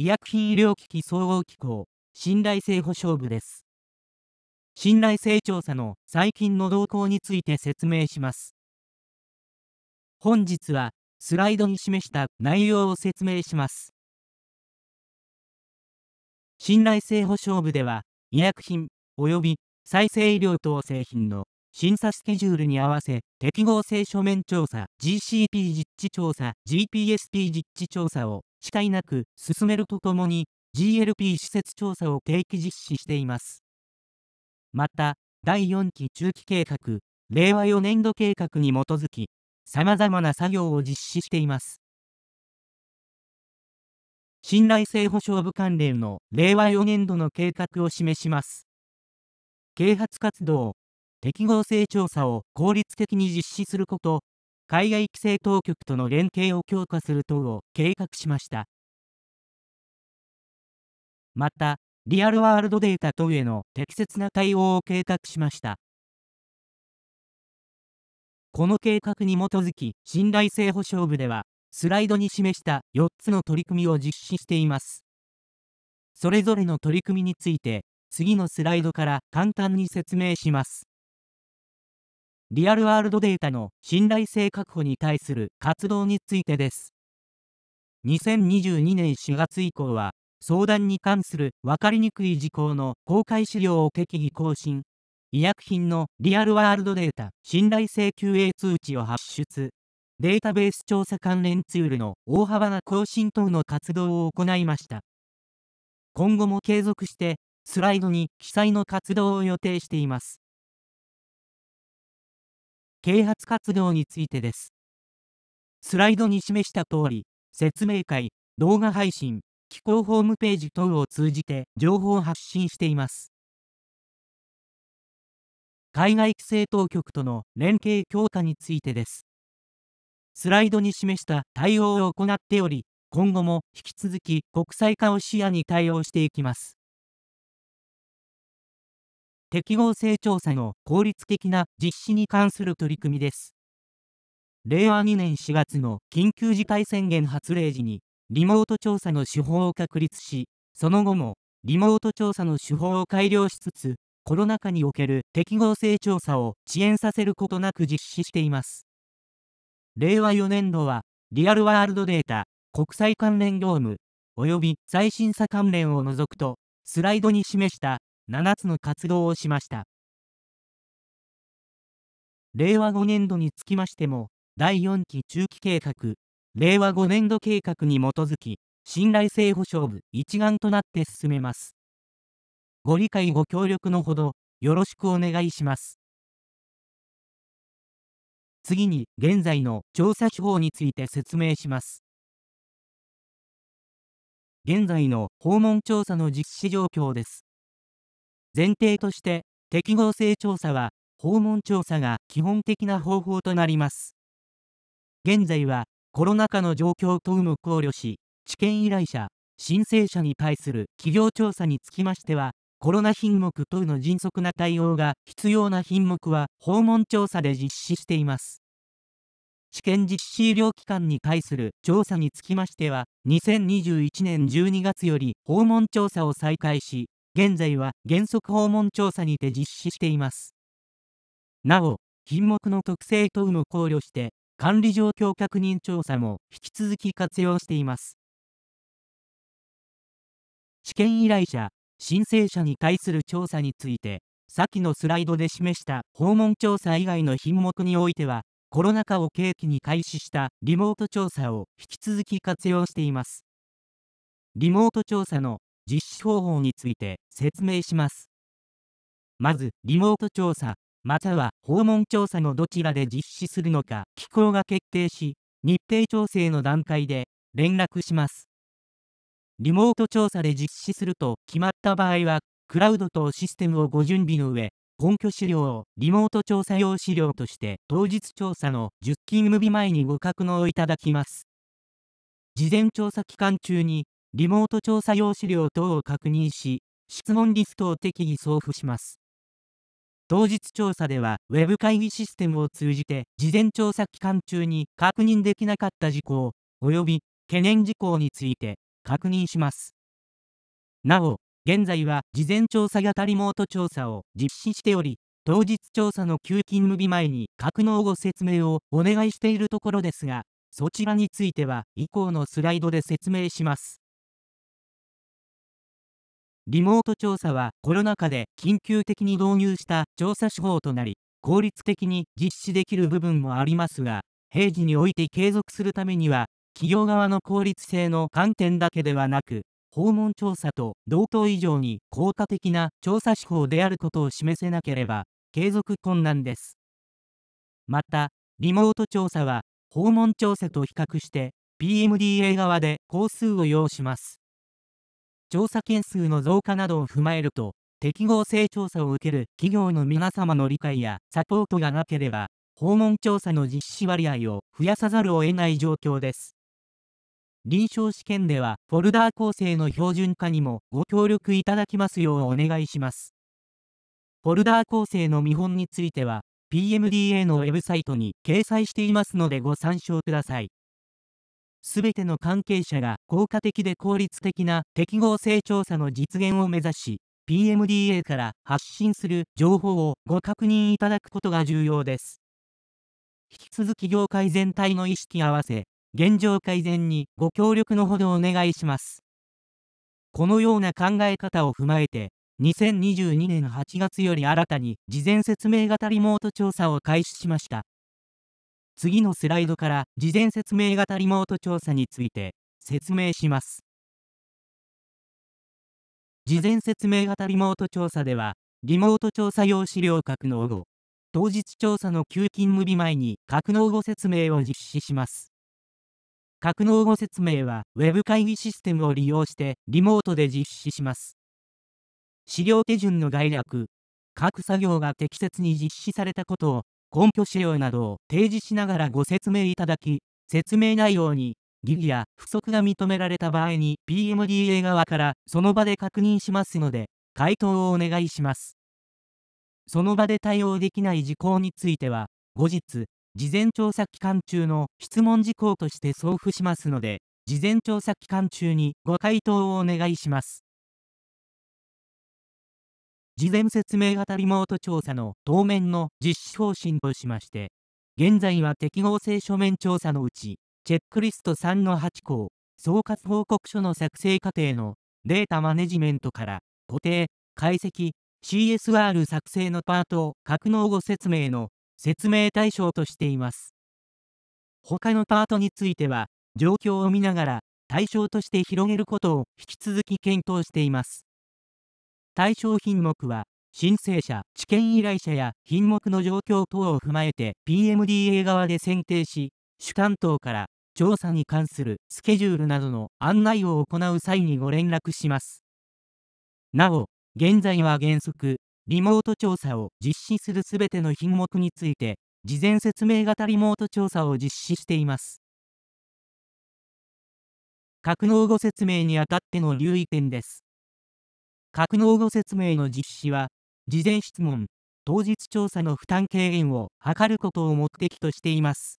医薬品医療機器総合機構、信頼性保証部です。信頼性調査の最近の動向について説明します。本日は、スライドに示した内容を説明します。信頼性保証部では、医薬品及び再生医療等製品の審査スケジュールに合わせ、適合性書面調査、GCP 実地調査、GPSP 実地調査を、かいなく進めるとともに、GLP 施設調査を定期実施しています。また、第4期中期計画、令和4年度計画に基づき、さまざまな作業を実施しています。信頼性保障部関連の令和4年度の計画を示します。啓発活動、適合性調査を効率的に実施すること、海外規制当局との連携を強化する等を計画しました。また、リアルワールドデータ等への適切な対応を計画しました。この計画に基づき、信頼性保証部では、スライドに示した4つの取り組みを実施しています。それぞれの取り組みについて、次のスライドから簡単に説明します。リアルワールドデータの信頼性確保に対する活動についてです。2022年4月以降は、相談に関する分かりにくい事項の公開資料を適宜更新、医薬品のリアルワールドデータ信頼性 QA 通知を発出、データベース調査関連ツールの大幅な更新等の活動を行いました。今後も継続して、スライドに記載の活動を予定しています。啓発活動についてです。スライドに示した通り、説明会、動画配信、機構ホームページ等を通じて情報を発信しています。海外規制当局との連携強化についてです。スライドに示した対応を行っており、今後も引き続き国際化を視野に対応していきます。適合性調査の効率的な実施に関する取り組みです。令和2年4月の緊急事態宣言発令時に、リモート調査の手法を確立し、その後もリモート調査の手法を改良しつつ、コロナ禍における適合性調査を遅延させることなく実施しています。令和4年度は、リアルワールドデータ、国際関連業務、及び最新査関連を除くと、スライドに示した7つの活動をしました。令和5年度につきましても、第4期中期計画、令和5年度計画に基づき、信頼性保証部一丸となって進めます。ご理解ご協力のほど、よろしくお願いします。次に、現在の調査手法について説明します。現在の訪問調査の実施状況です。前提として適合性調査は訪問調査が基本的な方法となります現在はコロナ禍の状況等も考慮し治験依頼者申請者に対する企業調査につきましてはコロナ品目等の迅速な対応が必要な品目は訪問調査で実施しています治験実施医療機関に対する調査につきましては、2021年12月より訪問調査を再開し、現在は原則訪問調査にて実施しています。なお、品目の特性等も考慮して、管理状況確認調査も引き続き活用しています。試験依頼者、申請者に対する調査について、先のスライドで示した訪問調査以外の品目においては、コロナ禍を契機に開始したリモート調査を引き続き活用しています。リモート調査の実施方法について説明します。まず、リモート調査、または訪問調査のどちらで実施するのか、機構が決定し、日程調整の段階で連絡します。リモート調査で実施すると決まった場合は、クラウドとシステムをご準備の上、根拠資料をリモート調査用資料として当日調査の10勤務日前にご格納いただきます。事前調査期間中にリモート調査用資料等を確認し、質問リストを適宜送付します。当日調査では、web 会議システムを通じて、事前調査期間中に確認できなかった事項、及び懸念事項について確認します。なお、現在は事前調査型リモート調査を実施しており、当日調査の給勤無日前に格納後説明をお願いしているところですが、そちらについては以降のスライドで説明します。リモート調査はコロナ禍で緊急的に導入した調査手法となり、効率的に実施できる部分もありますが、平時において継続するためには、企業側の効率性の観点だけではなく、訪問調査と同等以上に効果的な調査手法であることを示せなければ、継続困難です。また、リモート調査は、訪問調査と比較して、PMDA 側で工数を要します。調査件数の増加などを踏まえると、適合性調査を受ける企業の皆様の理解やサポートがなければ、訪問調査の実施割合を増やさざるを得ない状況です。臨床試験では、フォルダー構成の標準化にもご協力いただきますようお願いします。フォルダー構成の見本については、PMDA のウェブサイトに掲載していますのでご参照ください。すべての関係者が効果的で効率的な適合性調査の実現を目指し、PMDA から発信する情報をご確認いただくことが重要です。引き続き業界全体の意識合わせ、現状改善にご協力のほどお願いします。このような考え方を踏まえて、2022年8月より新たに事前説明型リモート調査を開始しました。次のスライドから事前説明型リモート調査について説明します。事前説明型リモート調査では、リモート調査用資料格納後、当日調査の休勤無備前に格納後説明を実施します。格納後説明は Web 会議システムを利用してリモートで実施します。資料手順の概略、各作業が適切に実施されたことを根拠資料などを提示しながらご説明いただき、説明内容に疑義や不足が認められた場合に PMDA 側からその場で確認しますので、回答をお願いします。その場で対応できない事項については、後日、事前調査期間中の質問事項として送付しますので、事前調査期間中にご回答をお願いします。事前説明型リモート調査の当面の実施方針としまして、現在は適合性書面調査のうち、チェックリスト3の8項、総括報告書の作成過程のデータマネジメントから固定、解析、CSR 作成のパートを格納後説明の説明対象としています。他のパートについては、状況を見ながら対象として広げることを引き続き検討しています。対象品目は、申請者、治験依頼者や品目の状況等を踏まえて PMDA 側で選定し、主担当から調査に関するスケジュールなどの案内を行う際にご連絡します。なお、現在は原則、リモート調査を実施するすべての品目について、事前説明型リモート調査を実施しています。格納後説明にあたっての留意点です。格納後説明の実施は、事前質問、当日調査の負担軽減を図ることを目的としています。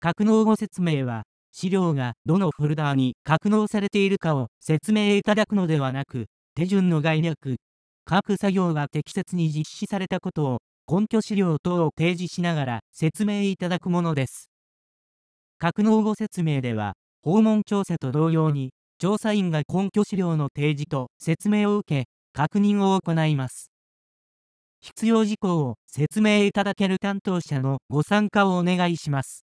格納後説明は、資料がどのフォルダーに格納されているかを説明いただくのではなく、手順の概略、各作業が適切に実施されたことを根拠資料等を提示しながら説明いただくものです。格納後説明では、訪問調査と同様に、調査員が根拠資料の提示と説明を受け、確認を行います。必要事項を説明いただける担当者のご参加をお願いします。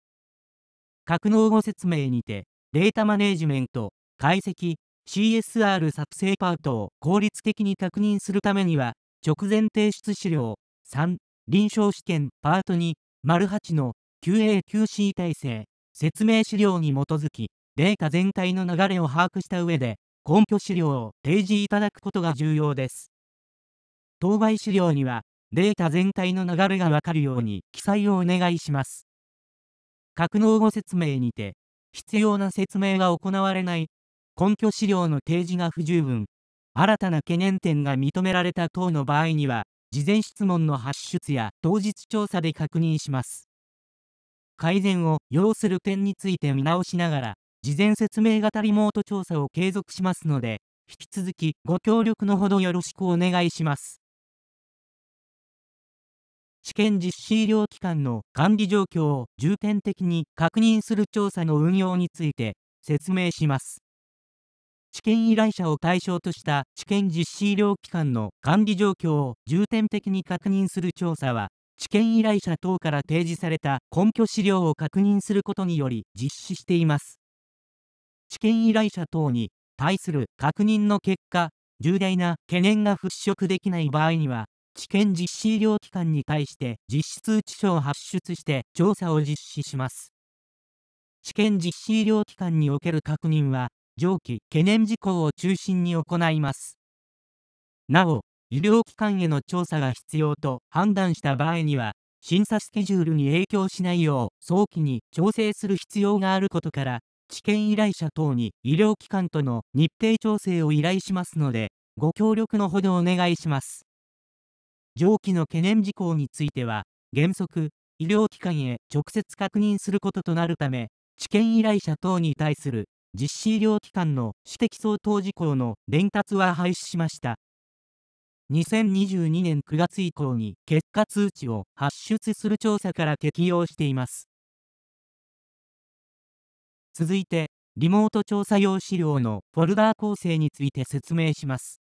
格納後説明にて、データマネジメント、解析、CSR 作成パートを効率的に確認するためには、直前提出資料3、臨床試験パート2、丸8の QA QC 体制、説明資料に基づき、データ全体の流れを把握した上で、根拠資料を提示いただくことが重要です。当該資料には、データ全体の流れがわかるように記載をお願いします。格納後説明にて、必要な説明が行われない、根拠資料の提示が不十分、新たな懸念点が認められた等の場合には、事前質問の発出や当日調査で確認します。改善を要する点について見直しながら、事前説明型リモート調査を継続しますので、引き続きご協力のほどよろしくお願いします。試験実施医療機関の管理状況を重点的に確認する調査の運用について説明します。試験依頼者を対象とした試験実施医療機関の管理状況を重点的に確認する調査は、試験依頼者等から提示された根拠資料を確認することにより実施しています。試験依頼者等に対する確認の結果、重大な懸念が払拭できない場合には、試験実施医療機関に対して実施通知書を発出して調査を実施します。試験実施医療機関における確認は、上記懸念事項を中心に行います。なお、医療機関への調査が必要と判断した場合には、審査スケジュールに影響しないよう早期に調整する必要があることから、治験依頼者等に医療機関との日程調整を依頼しますので、ご協力のほどお願いします。上記の懸念事項については、原則、医療機関へ直接確認することとなるため、治験依頼者等に対する実施医療機関の私的相当事項の伝達は廃止しました。2022年9月以降に結果通知を発出する調査から適用しています。続いて、リモート調査用資料のフォルダー構成について説明します。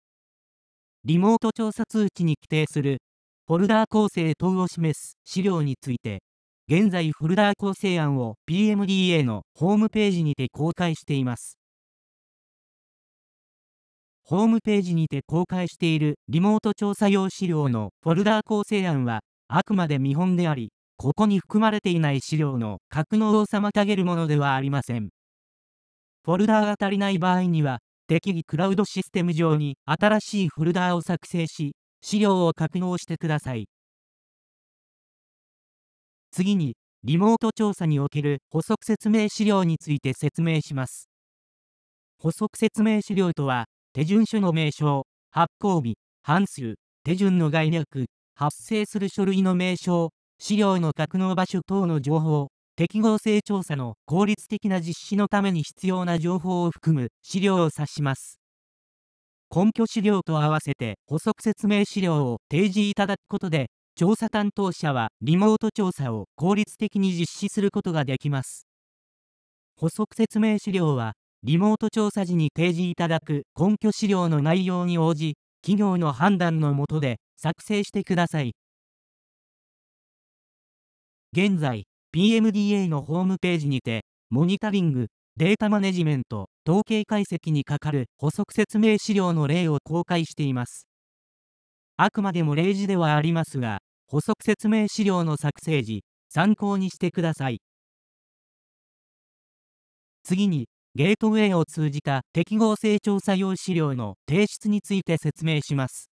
リモート調査通知に規定するフォルダー構成等を示す資料について、現在フォルダー構成案を PMDA のホームページにて公開しています。ホームページにて公開しているリモート調査用資料のフォルダー構成案は、あくまで見本であり、ここに含まれていない資料の格納を妨げるものではありません。フォルダーが足りない場合には、適宜クラウドシステム上に新しいフォルダーを作成し、資料を格納してください。次に、リモート調査における補足説明資料について説明します。補足説明資料とは、手順書の名称、発行日、半数、手順の概略、発生する書類の名称、資料の格納場所等の情報、適合性調査の効率的な実施のために必要な情報を含む資料を指します。根拠資料と合わせて補足説明資料を提示いただくことで、調査担当者はリモート調査を効率的に実施することができます。補足説明資料は、リモート調査時に提示いただく根拠資料の内容に応じ、企業の判断のもとで作成してください。現在、PMDA のホームページにて、モニタリング、データマネジメント、統計解析にかかる補足説明資料の例を公開しています。あくまでも例示ではありますが、補足説明資料の作成時、参考にしてください。次に、ゲートウェイを通じた適合性調査用資料の提出について説明します。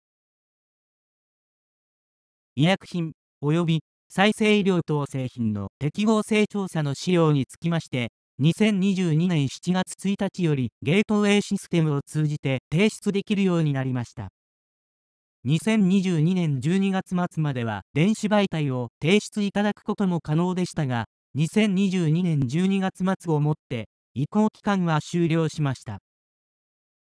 医薬品及び再生医療等製品の適合性調査の資料につきまして、2022年7月1日よりゲートウェイシステムを通じて提出できるようになりました。2022年12月末までは電子媒体を提出いただくことも可能でしたが、2022年12月末をもって移行期間は終了しました。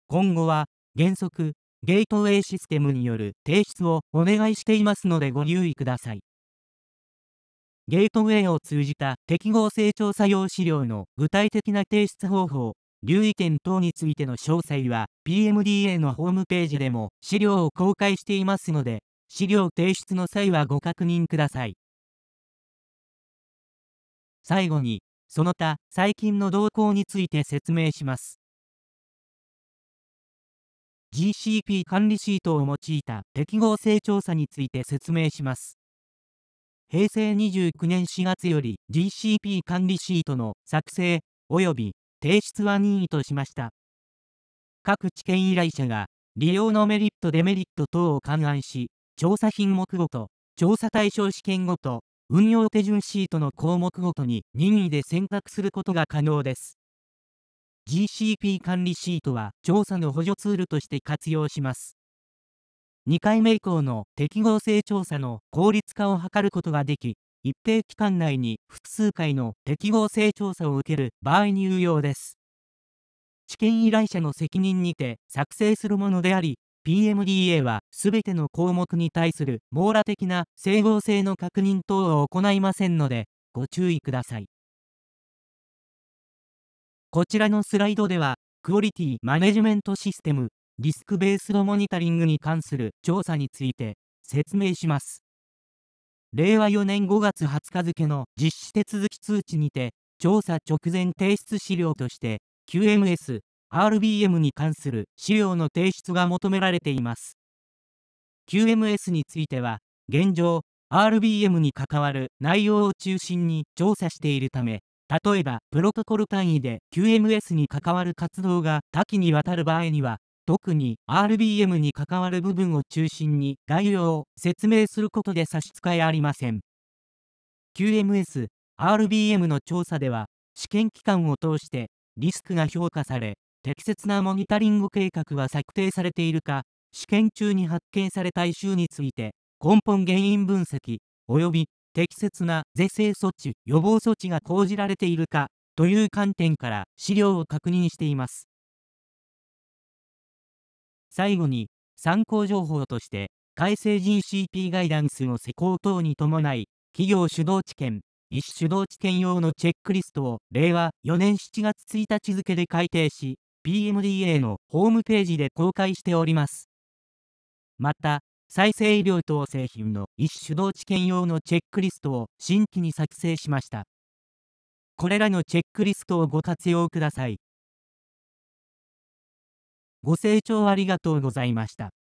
今後は原則ゲートウェイシステムによる提出をお願いしていますのでご留意ください。ゲートウェイを通じた適合性調査用資料の具体的な提出方法、留意点等についての詳細は PMDA のホームページでも資料を公開していますので、資料提出の際はご確認ください。最後に、その他最近の動向について説明します。GCP 管理シートを用いた適合性調査について説明します。平成29年4月より GCP 管理シートの作成及び提出は任意としました。各知見依頼者が利用のメリットデメリット等を勘案し、調査品目ごと、調査対象試験ごと、運用手順シートの項目ごとに任意で選択することが可能です。GCP 管理シートは調査の補助ツールとして活用します。2回目以降の適合性調査の効率化を図ることができ、一定期間内に複数回の適合性調査を受ける場合に有用です。治験依頼者の責任にて作成するものであり、PMDA は全ての項目に対する網羅的な整合性の確認等を行いませんので、ご注意ください。こちらのスライドでは、クオリティマネジメントシステムリスクベースドモニタリングに関する調査について説明します。令和4年5月20日付の実施手続き通知にて、調査直前提出資料として、QMS、RBM に関する資料の提出が求められています。QMS については、現状、RBM に関わる内容を中心に調査しているため、例えば、プロトコル単位で QMS に関わる活動が多岐にわたる場合には、特に RBM に関わる部分を中心に概要を説明することで差し支えありません。QMS、RBM の調査では、試験期間を通してリスクが評価され、適切なモニタリング計画は策定されているか、試験中に発見された異臭について、根本原因分析、及び適切な是正措置、予防措置が講じられているか、という観点から資料を確認しています。最後に、参考情報として、改正 GCP ガイダンスの施行等に伴い、企業主導知見、一主導知見用のチェックリストを令和4年7月1日付で改定し、PMDA のホームページで公開しております。また、再生医療等製品の一主導知見用のチェックリストを新規に作成しました。これらのチェックリストをご活用ください。ご清聴ありがとうございました。